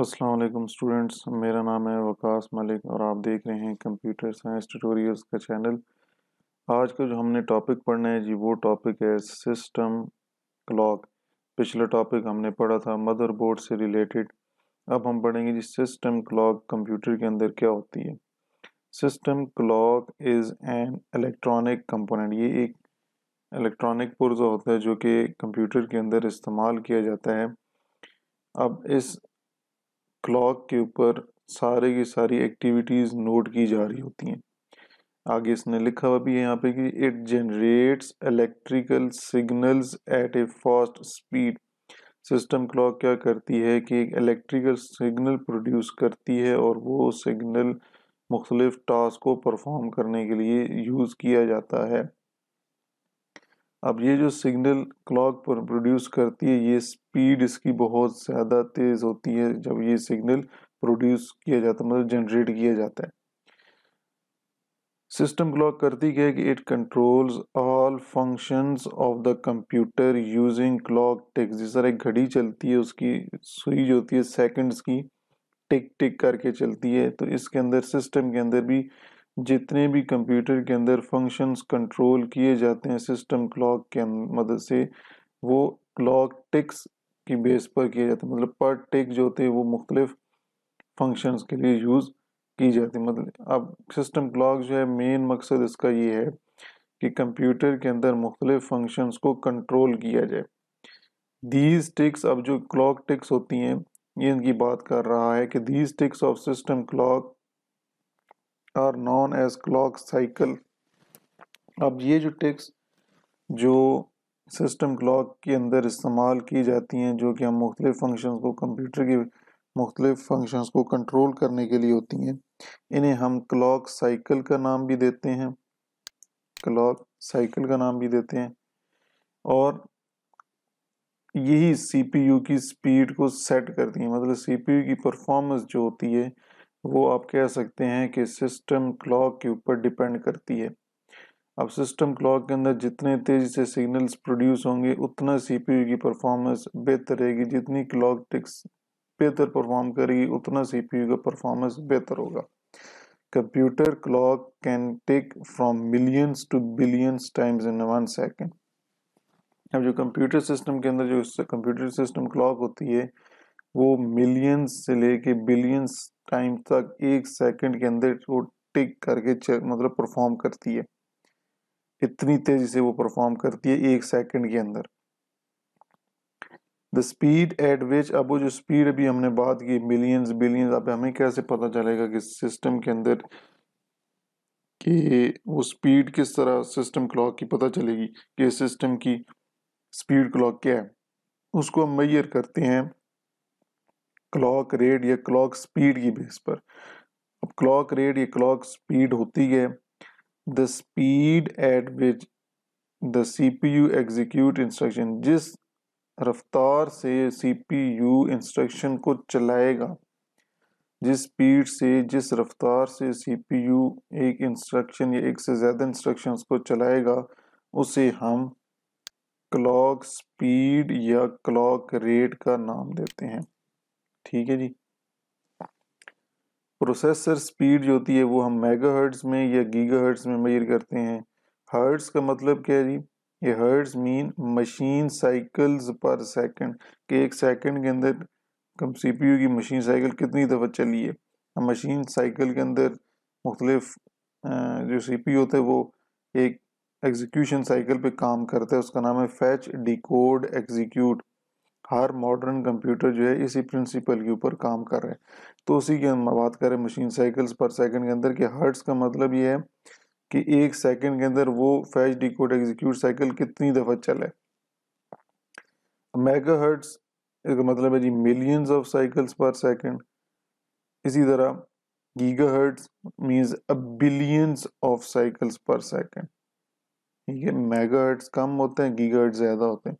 असलकम स्टूडेंट्स मेरा नाम है वकास मलिक और आप देख रहे हैं कंप्यूटर साइंस ट्यूटोरियल्स का चैनल आज का जो हमने टॉपिक पढ़ना है जी वो टॉपिक है सिस्टम क्लॉक पिछला टॉपिक हमने पढ़ा था मदरबोर्ड से रिलेटेड अब हम पढ़ेंगे जी सिस्टम क्लॉक कंप्यूटर के अंदर क्या होती है system clock is an electronic component ये एक इलेक्ट्रॉनिक पुर्जा होता है जो कि कंप्यूटर के अंदर इस्तेमाल किया जाता है अब इस क्लॉक के ऊपर सारे की सारी एक्टिविटीज़ नोट की जा रही होती हैं आगे इसने लिखा हुआ भी है यहाँ पे कि it generates electrical signals at a fast speed system clock क्या करती है कि एक इलेक्ट्रिकल सिग्नल प्रोड्यूस करती है और वो सिग्नल मुख्तलिफ टास्क को परफॉर्म करने के लिए यूज़ किया जाता है अब ये जो सिग्नल क्लॉक पर प्रोड्यूस करती है ये स्पीड इसकी बहुत ज़्यादा तेज़ होती है जब ये सिग्नल प्रोड्यूस किया जाता है मतलब जनरेट किया जाता है सिस्टम क्लॉक करती क्या है कि it controls all functions of the computer using clock tick जिस तरह एक घड़ी चलती है उसकी सुई जो होती है सेकंड्स की टिक टिक करके चलती है तो इसके अंदर सिस्टम के अंदर भी जितने भी कंप्यूटर के अंदर फंक्शंस कंट्रोल किए जाते हैं सिस्टम क्लॉक के मदद से वो क्लॉक टिक्स की बेस पर किए जाते हैं मतलब पर टिक जो होते हैं वो मुख्तलिफ फंक्शंस के लिए यूज़ की जाती है मतलब अब सिस्टम क्लॉक जो है मेन मकसद इसका ये है कि कंप्यूटर के अंदर मुख्तलिफ फंक्शंस को कंट्रोल किया जाए दीज टिक्स अब जो क्लॉक टिक्स होती हैं ये इनकी बात कर रहा है कि these ticks of system clock are known as clock cycle अब ये जो टिक्स जो सिस्टम क्लॉक के अंदर इस्तेमाल की जाती हैं जो कि हम मुख्तलिफ फंक्शंस को कंप्यूटर के मुख्तलिफ फंक्शंस को कंट्रोल करने के लिए होती हैं इन्हें हम क्लॉक साइकिल का नाम भी देते हैं क्लॉक साइकिल का नाम भी देते हैं और यही सीपीयू की स्पीड को सेट करती है मतलब सीपीयू की परफॉर्मेंस जो होती है वो आप कह सकते हैं कि सिस्टम क्लॉक के ऊपर डिपेंड करती है अब सिस्टम क्लॉक के अंदर जितने तेज़ी से सिग्नल्स प्रोड्यूस होंगे उतना सीपीयू की परफॉर्मेंस बेहतर रहेगी जितनी क्लॉक टिक्स बेहतर परफॉर्म करेगी उतना सीपीयू का परफॉर्मेंस बेहतर होगा computer clock can take from millions to billions times in one second अब जो कंप्यूटर सिस्टम के अंदर जो कंप्यूटर सिस्टम क्लॉक होती है वो मिलियंस से लेके बिलियंस टाइम तक एक सेकंड के अंदर वो टिक करके मतलब परफॉर्म करती है इतनी तेजी से वो परफॉर्म करती है एक सेकंड के अंदर द स्पीड एट विच अब वो जो स्पीड अभी हमने बात की मिलियंस बिलियंस अब हमें कैसे पता चलेगा कि सिस्टम के अंदर कि वो स्पीड किस तरह सिस्टम क्लॉक की पता चलेगी कि सिस्टम की स्पीड क्लॉक क्या है उसको हम मैयर करते हैं क्लॉक रेट या क्लॉक स्पीड की बेस पर अब क्लॉक रेट या क्लॉक स्पीड होती है the speed at which the C P U execute instruction जिस रफ्तार से सी पी यू इंस्ट्रक्शन को चलाएगा जिस स्पीड से जिस रफ्तार से सी पी यू एक इंस्ट्रक्शन या एक से ज़्यादा इंस्ट्रक्शन को चलाएगा उसे हम क्लॉक स्पीड या क्लॉक रेट का नाम देते हैं ठीक है जी प्रोसेसर स्पीड जो होती है वो हम मेगा हर्ट्स में या गीगा हर्ट्स में मेजर करते हैं हर्ट्स का मतलब क्या है जी ये hertz mean machine cycles per second कि एक सेकंड के अंदर कम सीपीयू की मशीन साइकिल कितनी दफ़ा चली है मशीन साइकिल के अंदर मुख्तलिफ जो सीपीयू होता है वो एक एग्जीक्यूशन साइकिल पे काम करता है उसका नाम है फैच डिकोड एग्जीक्यूट हर मॉडर्न कंप्यूटर जो है इसी प्रिंसिपल के ऊपर काम कर रहे हैं तो उसी की हम बात करें मशीन साइकिल्स पर सेकंड के अंदर कि हर्ट्स का मतलब ये है कि एक सेकंड के अंदर वो फैच डिकोड एग्जीक्यूट साइकिल कितनी दफ़ा चले मेगा हर्ट्स का मतलब है जी millions of cycles per second इसी तरह giga hertz means billions of cycles per second ठीक है मेगा हर्ट्स कम होते हैं गीगा हर्ट्स ज़्यादा होते हैं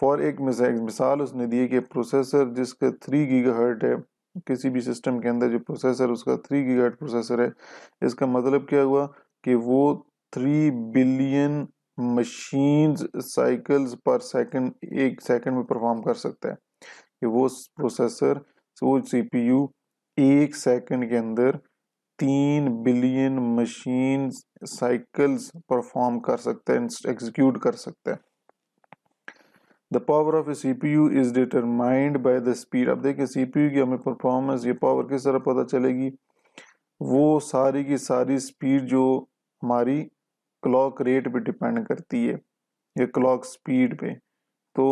फॉर एक मिसाल उसने दी कि प्रोसेसर जिसका थ्री गीगा हर्ट है किसी भी सिस्टम के अंदर जो प्रोसेसर उसका थ्री गीगा हर्ट प्रोसेसर है इसका मतलब क्या हुआ कि वो three billion machines cycles per second एक सेकंड में परफॉर्म कर सकता है कि वो प्रोसेसर वो सीपीयू एक सेकंड के अंदर तीन बिलियन मशीन साइकिल्स परफॉर्म कर सकता है एग्जीक्यूट कर सकता है the power of a C P U is determined by the speed अब देखिए सी पी यू की हमें परफॉर्मेंस ये पावर किस तरह पता चलेगी वो सारी की सारी स्पीड जो हमारी क्लॉक रेट पर डिपेंड करती है या क्लॉक स्पीड पे तो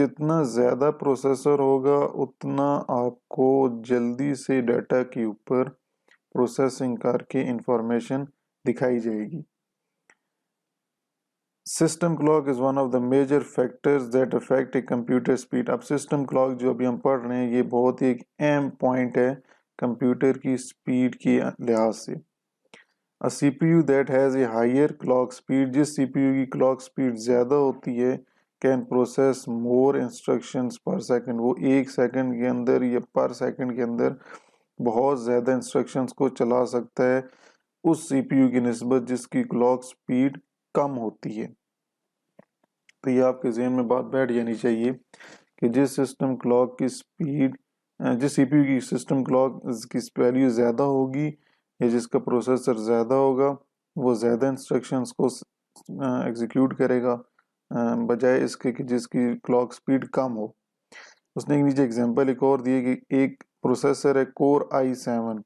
जितना ज़्यादा प्रोसेसर होगा उतना आपको जल्दी से डाटा के ऊपर प्रोसेसिंग करके इंफॉर्मेशन दिखाई जाएगी system clock is one of the major factors that affect a computer speed अब सिस्टम क्लॉक जो अभी हम पढ़ रहे हैं ये बहुत ही एक अहम पॉइंट है कंप्यूटर की स्पीड के लिहाज से a C P U that has a higher clock speed जिस सी पी यू की क्लॉक स्पीड ज़्यादा होती है can process more instruction per second वो एक सेकेंड के अंदर या पर सेकेंड के अंदर बहुत ज़्यादा इंस्ट्रक्शन को चला सकता है उस सी पी यू की नस्बत जिसकी क्लॉक स्पीड कम होती है तो ये आपके जहन में बात बैठ जानी चाहिए कि जिस सिस्टम क्लॉक की स्पीड जिस सीपीयू की सिस्टम क्लॉक की वैल्यू ज़्यादा होगी या जिसका प्रोसेसर ज़्यादा होगा वो ज़्यादा इंस्ट्रक्शंस को एग्जीक्यूट करेगा बजाय इसके कि जिसकी क्लॉक स्पीड कम हो उसने एक नीचे एग्जांपल एक और दिए कि एक प्रोसेसर है core i seven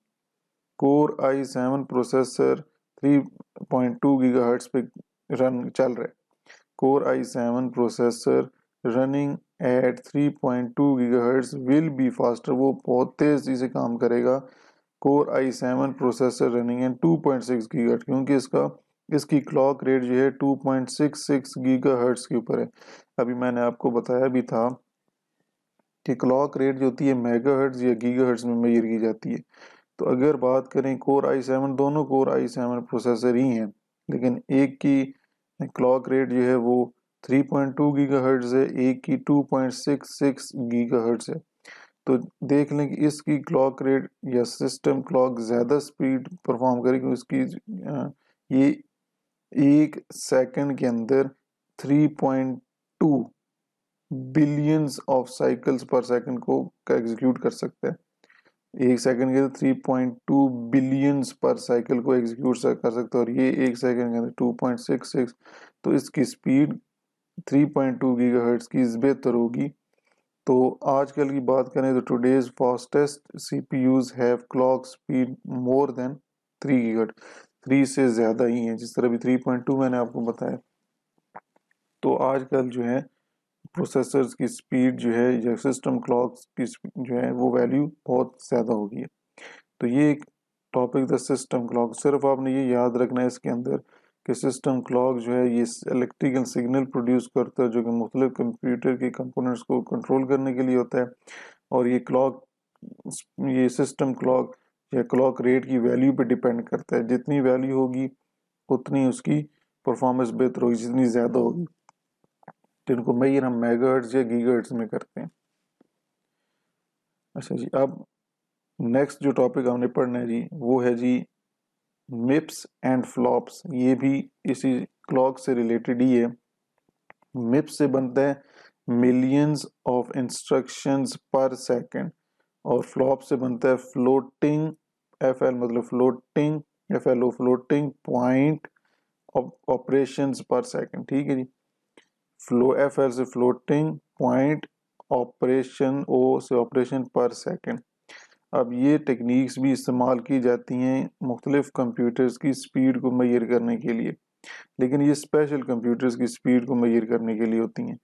core i seven processor three point two giga hertz पे रन चल रहे core i seven processor running at three point two gigahertz will be faster वो बहुत तेज़ी से काम करेगा core i seven processor running at two point क्योंकि इसका इसकी क्लॉक रेट जो है टू पॉइंट सिक्स सिक्स के ऊपर है अभी मैंने आपको बताया भी था कि क्लॉक रेट जो होती है मेगा या गीगा में मेजर की जाती है तो अगर बात करें कोर आई सेवन दोनों कोर आई सेवन प्रोसेसर ही हैं लेकिन एक की क्लॉक रेट जो है वो 3.2 पॉइंट हर्ट्ज़ है एक की 2.66 पॉइंट है तो देख लें कि इसकी क्लॉक रेट या सिस्टम क्लॉक ज़्यादा स्पीड परफॉर्म करेगी उसकी ये एक सेकंड के अंदर 3.2 billions of cycles per second को एग्जीक्यूट कर सकता है एक सेकंड के अंदर 3.2 बिलियंस पर साइकिल को एग्जीक्यूट कर सकते हो और ये एक सेकंड के अंदर 2.66 तो इसकी स्पीड 3.2 गीगाहर्ट्ज़ की बेहतर होगी तो आजकल की बात करें तो today's fastest CPUs have clock speed more than three गीगट थ्री से ज़्यादा ही हैं जिस तरह भी 3.2 मैंने आपको बताया तो आजकल जो है प्रोसेसर्स की स्पीड जो है या सिस्टम क्लॉक्स की जो है वो वैल्यू बहुत ज़्यादा होगी तो ये एक टॉपिक था सिस्टम क्लॉक सिर्फ आपने ये याद रखना है इसके अंदर कि सिस्टम क्लॉक जो है ये इलेक्ट्रिकल सिग्नल प्रोड्यूस करता है जो कि मुख्तलिफ कंप्यूटर के कंपोनेंट्स को कंट्रोल करने के लिए होता है और ये क्लॉक ये सिस्टम क्लॉक या क्लॉक रेट की वैल्यू पे डिपेंड करता है जितनी वैल्यू होगी उतनी उसकी परफॉर्मेंस बेहतर होगी जितनी ज़्यादा होगी जिनको तो मेयर हम मैगर्ट्स या गीगर्ट्स में करते हैं अच्छा जी अब नेक्स्ट जो टॉपिक हमने पढ़ना है जी वो है जी मिप्स एंड फ्लॉप्स ये भी इसी क्लॉक से रिलेटेड ही है मिप्स से बनता है millions of instructions per second और फ्लॉप से बनता है फ्लोटिंग एफ एल मतलब floating F L O floating point operations per second ठीक है जी फ्लो एफ एल से फ्लोटिंग पॉइंट ऑपरेशन ओ से ऑपरेशन पर सेकेंड अब ये टेक्निक्स भी इस्तेमाल की जाती हैं मुख्तलिफ़ कंप्यूटर्स की स्पीड को मैयर करने के लिए लेकिन ये स्पेशल कंप्यूटर्स की स्पीड को मैयर करने के लिए होती हैं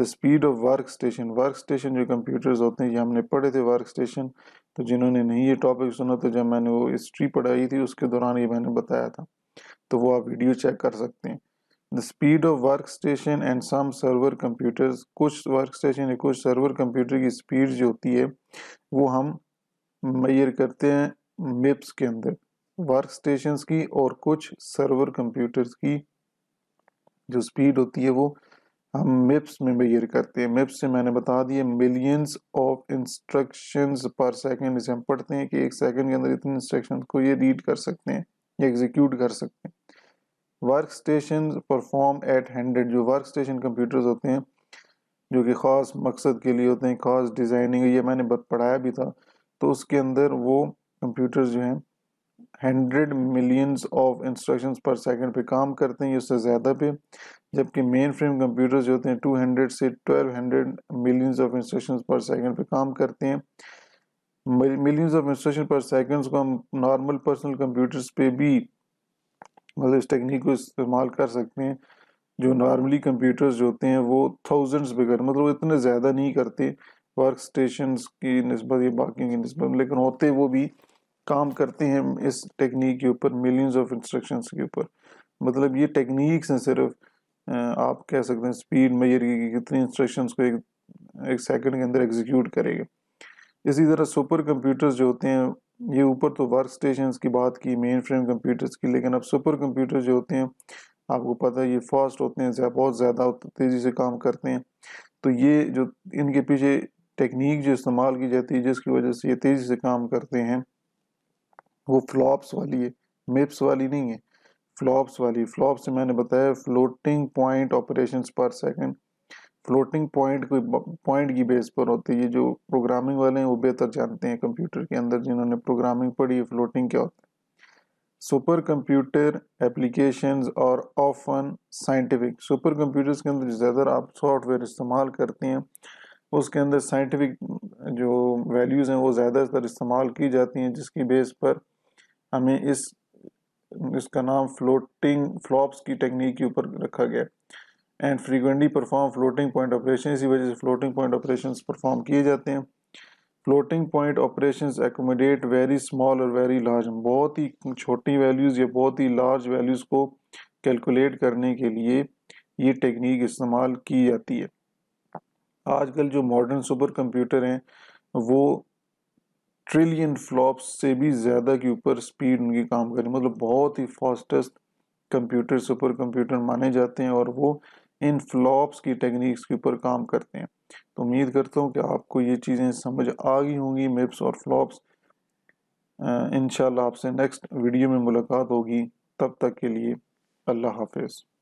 the speed of work station work station जो कंप्यूटर्स होते हैं ये हमने पढ़े थे वर्क स्टेशन तो जिन्होंने नहीं ये टॉपिक सुना तो जब मैंने वो हिस्ट्री पढ़ाई थी उसके दौरान ये मैंने बताया था तो वो आप वीडियो चेक कर सकते हैं the speed of work station and some server computers कुछ वर्क स्टेशन या कुछ सर्वर कंप्यूटर की स्पीड जो होती है वो हम मैयर करते हैं मिप्स के अंदर वर्क स्टेशन की और कुछ सर्वर कंप्यूटर्स की जो स्पीड होती है वो हम मिप्स में मैयर करते हैं मिप्स से मैंने बता दिए millions of instructions per second इसे हम पढ़ते हैं कि एक सेकंड के अंदर इतने इंस्ट्रक्शन को ये रीड कर सकते हैं या एग्जीक्यूट कर सकते हैं work station perform at hundred जो वर्क स्टेशन कंप्यूटर्स होते हैं जो कि ख़ास मकसद के लिए होते हैं ख़ास डिज़ाइनिंग ये मैंने पढ़ाया भी था तो उसके अंदर वो कंप्यूटर्स जो हैं hundred millions of instructions per second पे काम करते हैं ये उससे ज़्यादा पे जबकि मेन फ्रेम कंप्यूटर्स जो होते हैं टू हंड्रेड से twelve hundred millions of instructions per second पे काम करते हैं millions of instruction per seconds को हम नॉर्मल पर्सनल कंप्यूटर्स पे भी मतलब इस टेक्निक को इस्तेमाल कर सकते हैं जो नॉर्मली कंप्यूटर्स होते हैं वो थाउजेंड्स बिगर मतलब इतने ज़्यादा नहीं करते वर्क स्टेशन की नस्बत या बाकी की नस्बत लेकिन होते वो भी काम करते हैं इस टेक्निक के ऊपर मिलियंस ऑफ इंस्ट्रक्शंस के ऊपर मतलब ये टेक्निक्स हैं सिर्फ आप कह सकते हैं स्पीड मेजर की कितनी इंस्ट्रक्शंस को एक एक सेकंड के अंदर एग्जीक्यूट करेगा इसी तरह सुपर कंप्यूटर्स जो होते हैं ये ऊपर तो वर्क स्टेशन की बात की मेन फ्रेम कंप्यूटर्स की लेकिन अब सुपर कंप्यूटर जो होते हैं आपको पता है ये फास्ट होते हैं बहुत ज़्यादा तेज़ी से काम करते हैं तो ये जो इनके पीछे टेक्निक जो इस्तेमाल की जाती है जिसकी वजह से ये तेज़ी से काम करते हैं वो फ्लॉप्स वाली है मिप्स वाली नहीं है फ्लॉप्स वाली फ्लॉप्स से मैंने बताया floating point operations per second floating point कोई पॉइंट की बेस पर होती है ये जो प्रोग्रामिंग वाले हैं वो बेहतर जानते हैं कंप्यूटर के अंदर जिन्होंने प्रोग्रामिंग पढ़ी है फ्लोटिंग क्या होता है सुपर कंप्यूटर एप्लीकेशन और ऑफन साइंटिफिक सुपर कंप्यूटर्स के अंदर ज़्यादातर आप सॉफ्टवेयर इस्तेमाल करते हैं उसके अंदर साइंटिफिक जो वैल्यूज़ हैं वो ज़्यादातर इस्तेमाल की जाती हैं जिसकी बेस पर हमें इस इसका नाम फ्लोटिंग फ्लॉप्स की टेक्निक के ऊपर रखा गया है and frequently perform floating point operation इसी वजह से फ्लोटिंग पॉइंट ऑपरेशन परफॉर्म किए जाते हैं floating point operation accommodate very small और वेरी लार्ज बहुत ही छोटी वैल्यूज़ या बहुत ही लार्ज वैल्यूज़ को कैलकुलेट करने के लिए ये टेक्निक इस्तेमाल की जाती है आजकल जो मॉडर्न सुपर कंप्यूटर हैं वो ट्रिलियन फ्लॉप्स से भी ज़्यादा के ऊपर स्पीड उनकी काम करें मतलब बहुत ही फास्टेस्ट कंप्यूटर सुपर कंप्यूटर माने जाते हैं और वो इन फ्लॉप्स की टेक्निक्स के ऊपर काम करते हैं तो उम्मीद करता हूँ कि आपको ये चीज़ें समझ आ गई होंगी मिप्स और फ्लॉप्स इनशाला आपसे नेक्स्ट वीडियो में मुलाकात होगी तब तक के लिए अल्लाह हाफिज़